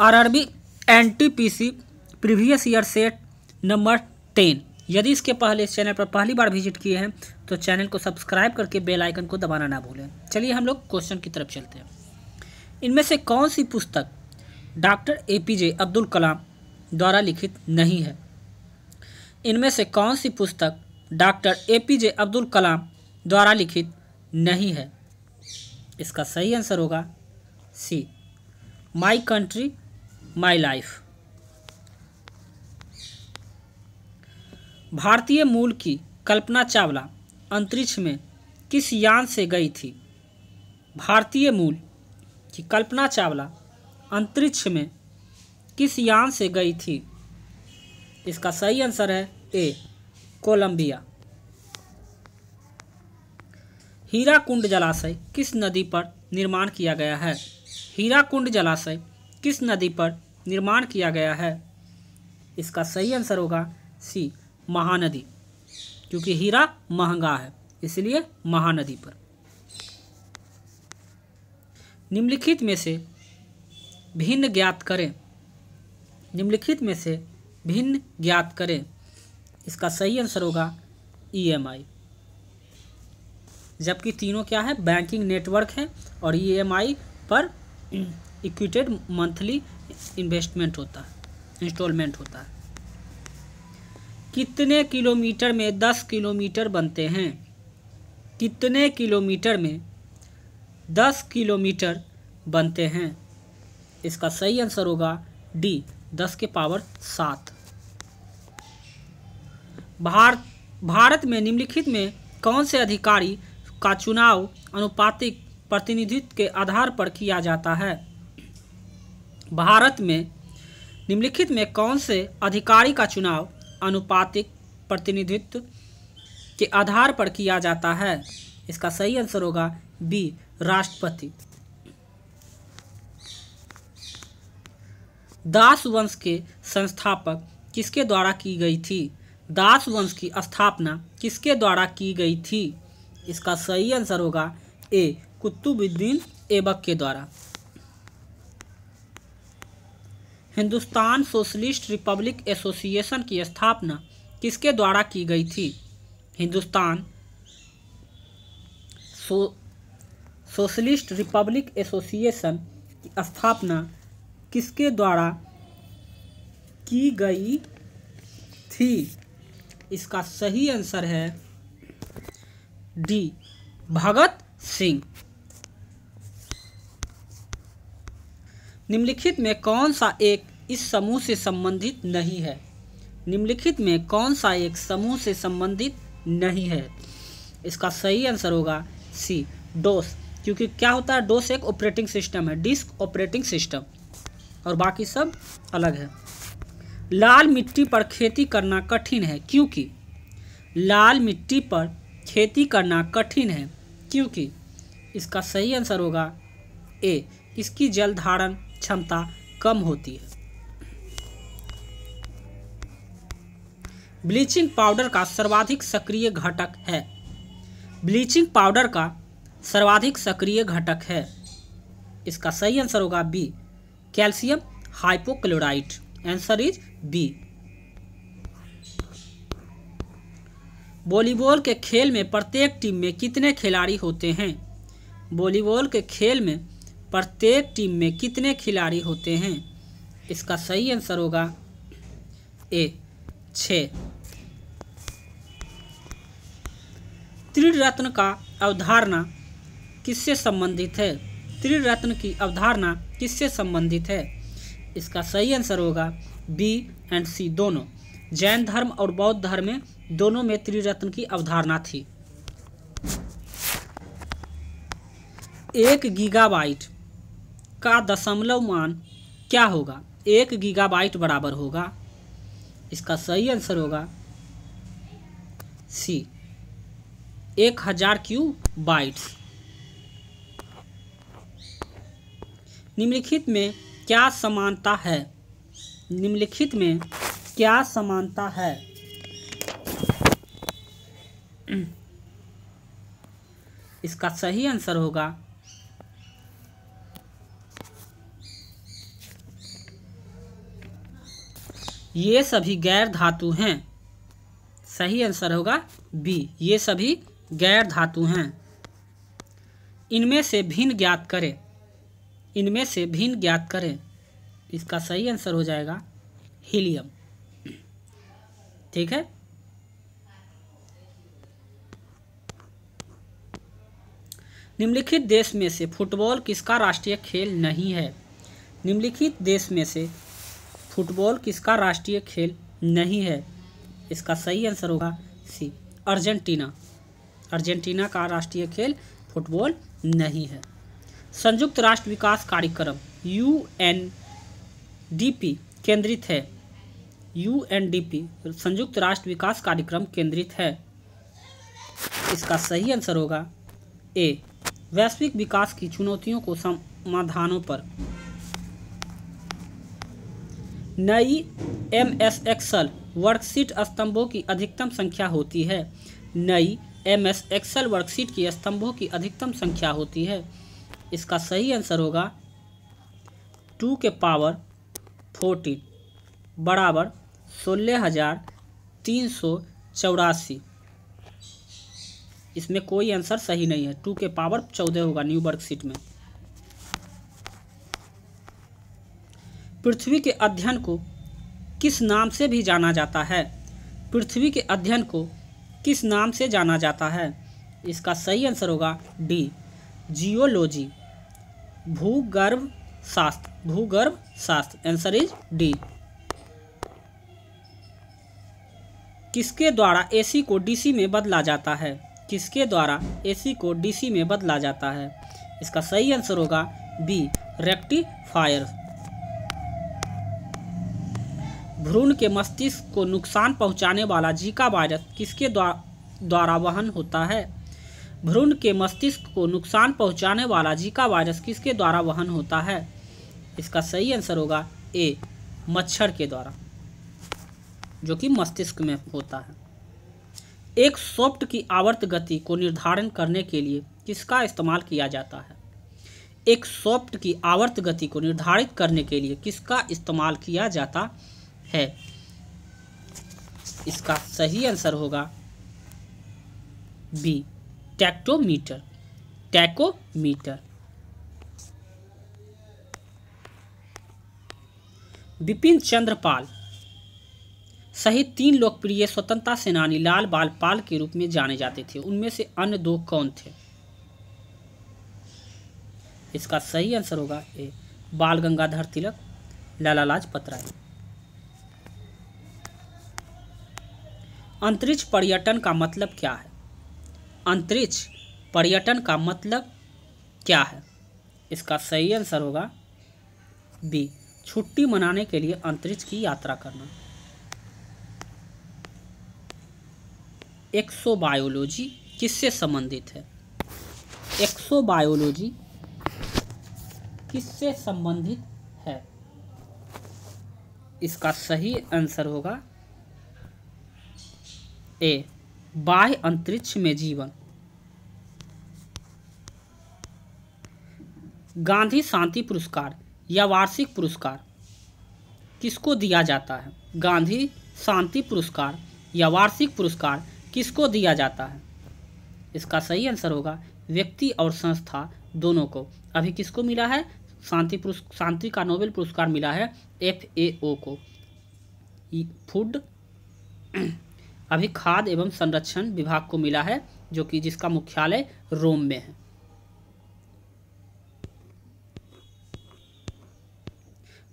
RRB NTPC previous year set number ten यदि इसके पहले इस चैनल पर पहली बार विजिट किए हैं तो चैनल को सब्सक्राइब करके बेल आइकन को दबाना ना भूलें चलिए हम लोग क्वेश्चन की तरफ चलते हैं इनमें से कौन सी पुस्तक doctor A P J Abdul Kalam द्वारा लिखित नहीं है इनमें से कौन सी पुस्तक doctor A P J Abdul Kalam द्वारा लिखित नहीं है इसका सही आंसर होगा सी माई कंट्री माई लाइफ भारतीय मूल की कल्पना चावला अंतरिक्ष में किस यान से गई थी भारतीय मूल की कल्पना चावला अंतरिक्ष में किस यान से गई थी इसका सही आंसर है ए कोलंबिया हीरा कुंड जलाशय किस नदी पर निर्माण किया गया है हीरा कुंड जलाशय किस नदी पर निर्माण किया गया है इसका सही आंसर होगा सी महानदी क्योंकि हीरा महंगा है इसलिए महानदी पर निम्नलिखित में से भिन्न ज्ञात करें निम्नलिखित में से भिन्न ज्ञात करें इसका सही आंसर होगा ईएमआई e जबकि तीनों क्या है बैंकिंग नेटवर्क है और ईएमआई e पर इक्विटेड मंथली इन्वेस्टमेंट होता है इंस्टॉलमेंट होता है कितने किलोमीटर में दस किलोमीटर बनते हैं कितने किलोमीटर में दस किलोमीटर बनते हैं इसका सही आंसर होगा डी दस के पावर सात भारत भारत में निम्नलिखित में कौन से अधिकारी का चुनाव अनुपातिक प्रतिनिधित्व के आधार पर किया जाता है भारत में निम्नलिखित में कौन से अधिकारी का चुनाव अनुपातिक प्रतिनिधित्व के आधार पर किया जाता है इसका सही आंसर होगा बी राष्ट्रपति दास वंश के संस्थापक किसके द्वारा की गई थी दास वंश की स्थापना किसके द्वारा की गई थी इसका सही आंसर होगा ए कुतुबुद्दीन ऐबक के द्वारा हिंदुस्तान सोशलिस्ट रिपब्लिक एसोसिएशन की स्थापना किसके द्वारा की गई थी Hindustan so socialist republic association की स्थापना किसके द्वारा की गई थी इसका सही आंसर है डी भगत सिंह निम्नलिखित में कौन सा एक इस समूह से संबंधित नहीं है निम्नलिखित में कौन सा एक समूह से संबंधित नहीं है इसका सही आंसर होगा सी डोस क्योंकि क्या होता है डोस एक ऑपरेटिंग सिस्टम है डिस्क ऑपरेटिंग सिस्टम और बाकी सब अलग है लाल मिट्टी पर खेती करना कठिन है क्योंकि लाल मिट्टी पर खेती करना कठिन है क्योंकि इसका सही आंसर होगा ए इसकी जल धारण क्षमता कम होती है ब्लीचिंग पाउडर का सर्वाधिक सक्रिय घटक है ब्लीचिंग पाउडर का सर्वाधिक सक्रिय घटक है इसका सही आंसर होगा B calcium hypochlorite answer is B volleyball के खेल में प्रत्येक टीम में कितने खिलाड़ी होते हैं वॉलीबॉल के खेल में प्रत्येक टीम में कितने खिलाड़ी होते हैं इसका सही आंसर होगा ए छ त्रिरत्न का अवधारणा किससे संबंधित है त्रिरत्न की अवधारणा किससे संबंधित है इसका सही आंसर होगा बी एंड सी दोनों जैन धर्म और बौद्ध धर्म में दोनों में त्रिरत्न की अवधारणा थी एक गीगाबाइट का दशमलव मान क्या होगा एक गीगाबाइट बराबर होगा इसका सही आंसर होगा सी एक हजार क्यू बाइट्स निम्नलिखित में क्या समानता है निम्नलिखित में क्या समानता है इसका सही आंसर होगा ये सभी गैर धातु हैं सही आंसर होगा बी ये सभी गैर धातु हैं इनमें से भिन्न ज्ञात करें इनमें से भिन्न ज्ञात करें इसका सही आंसर हो जाएगा हीलियम ठीक है निम्नलिखित देश में से फुटबॉल किसका राष्ट्रीय खेल नहीं है निम्नलिखित देश में से फुटबॉल किसका राष्ट्रीय खेल नहीं है इसका सही आंसर होगा सी अर्जेंटीना अर्जेंटीना का राष्ट्रीय खेल फुटबॉल नहीं है संयुक्त राष्ट्र विकास कार्यक्रम यू एन डी पी केंद्रित है यू एन डी पी संयुक्त राष्ट्र विकास कार्यक्रम केंद्रित है इसका सही आंसर होगा ए वैश्विक विकास की चुनौतियों को समाधानों पर नई एम एस एक्सल वर्कशीट स्तंभों की अधिकतम संख्या होती है नई एम एस एक्सल वर्कशीट की स्तंभों की अधिकतम संख्या होती है इसका सही आंसर होगा टू के पावर फोर्टीन बराबर सोलह हज़ार तीन सौ चौरासी इसमें कोई आंसर सही नहीं है टू के पावर चौदह होगा न्यू वर्कशीट में पृथ्वी के अध्ययन को किस नाम से भी जाना जाता है पृथ्वी के अध्ययन को किस नाम से जाना जाता है इसका सही आंसर होगा डी जियोलॉजी भूगर्भ शास्त्र भूगर्भ शास्त्र आंसर इज डी किसके द्वारा एसी को डीसी में बदला जाता है किसके द्वारा एसी को डीसी में बदला जाता है इसका सही आंसर होगा बी रेक्टिफायर भ्रूण के मस्तिष्क को नुकसान पहुंचाने वाला जीका वायरस किसके द्वारा वहन होता है भ्रूण के मस्तिष्क को नुकसान पहुंचाने वाला जीका वायरस किसके द्वारा वहन होता है इसका सही आंसर होगा ए मच्छर के द्वारा जो कि मस्तिष्क में होता है एक सॉफ्ट की आवर्त गति को निर्धारण करने के लिए किसका इस्तेमाल किया जाता है एक सॉफ्ट की आवर्त गति को निर्धारित करने के लिए किसका इस्तेमाल किया जाता है है इसका सही आंसर होगा B tactometer tachometer Bipin Chandrapal सहित तीन लोकप्रिय स्वतंत्रता सेनानी लाल बाल पाल के रूप में जाने जाते थे उनमें से अन्य दो कौन थे इसका सही आंसर होगा ए बाल गंगाधर तिलक लाला लाजपत राय अंतरिक्ष पर्यटन का मतलब क्या है अंतरिक्ष पर्यटन का मतलब क्या है इसका सही आंसर होगा बी छुट्टी मनाने के लिए अंतरिक्ष की यात्रा करना एक्सोबायोलॉजी किससे संबंधित है एक्सोबायोलॉजी किससे संबंधित है इसका सही आंसर होगा ए बाह्य अंतरिक्ष में जीवन गांधी शांति पुरस्कार या वार्षिक पुरस्कार किसको दिया जाता है गांधी शांति पुरस्कार या वार्षिक पुरस्कार किसको दिया जाता है इसका सही आंसर होगा व्यक्ति और संस्था दोनों को अभी किसको मिला है शांति पुरस्कार शांति का नोबेल पुरस्कार मिला है एफ ए ओ को फूड अभी खाद एवं संरक्षण विभाग को मिला है जो कि जिसका मुख्यालय रोम में है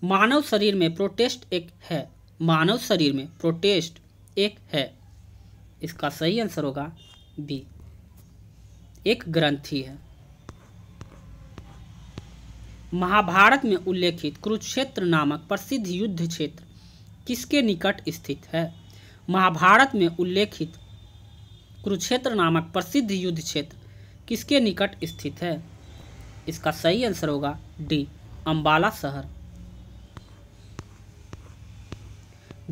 मानव शरीर में प्रोटेस्ट एक है मानव शरीर में प्रोटेस्ट एक है इसका सही आंसर होगा बी एक ग्रंथी है महाभारत में उल्लेखित कुरुक्षेत्र नामक प्रसिद्ध युद्ध क्षेत्र किसके निकट स्थित है महाभारत में उल्लेखित कुरुक्षेत्र नामक प्रसिद्ध युद्ध क्षेत्र किसके निकट स्थित है इसका सही आंसर होगा डी अंबाला शहर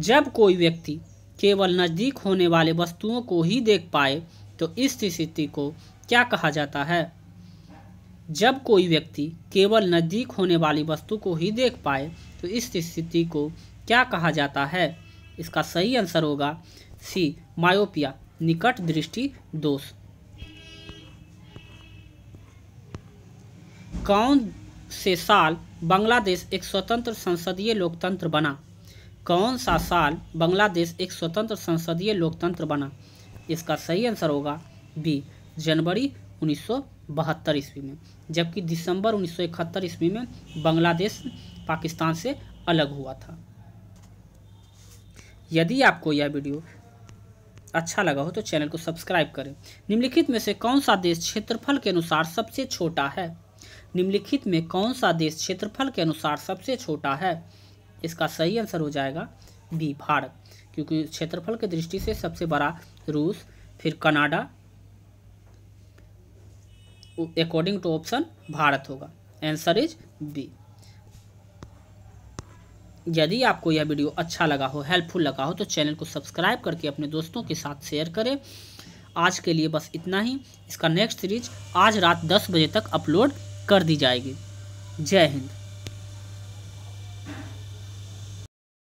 जब कोई व्यक्ति केवल नज़दीक होने वाले वस्तुओं को ही देख पाए तो इस स्थिति को क्या कहा जाता है जब कोई व्यक्ति केवल नज़दीक होने वाली वस्तु को ही देख पाए तो इस स्थिति को क्या कहा जाता है इसका सही आंसर होगा सी मायोपिया निकट दृष्टि दोष कौन से साल बांग्लादेश एक स्वतंत्र संसदीय लोकतंत्र बना कौन सा साल बांग्लादेश एक स्वतंत्र संसदीय लोकतंत्र बना इसका सही आंसर होगा बी जनवरी 1972 ईस्वी में जबकि दिसंबर 1971 ईस्वी में बांग्लादेश पाकिस्तान से अलग हुआ था यदि आपको यह वीडियो अच्छा लगा हो तो चैनल को सब्सक्राइब करें निम्नलिखित में से कौन सा देश क्षेत्रफल के अनुसार सबसे छोटा है निम्नलिखित में कौन सा देश क्षेत्रफल के अनुसार सबसे छोटा है इसका सही आंसर हो जाएगा बी भारत क्योंकि क्षेत्रफल के दृष्टि से सबसे बड़ा रूस फिर Canada according to option Bharat होगा आंसर इज बी यदि आपको यह वीडियो अच्छा लगा हो हेल्पफुल लगा हो तो चैनल को सब्सक्राइब करके अपने दोस्तों के साथ शेयर करें आज के लिए बस इतना ही इसका नेक्स्ट सीरीज आज रात दस बजे तक अपलोड कर दी जाएगी जय हिंद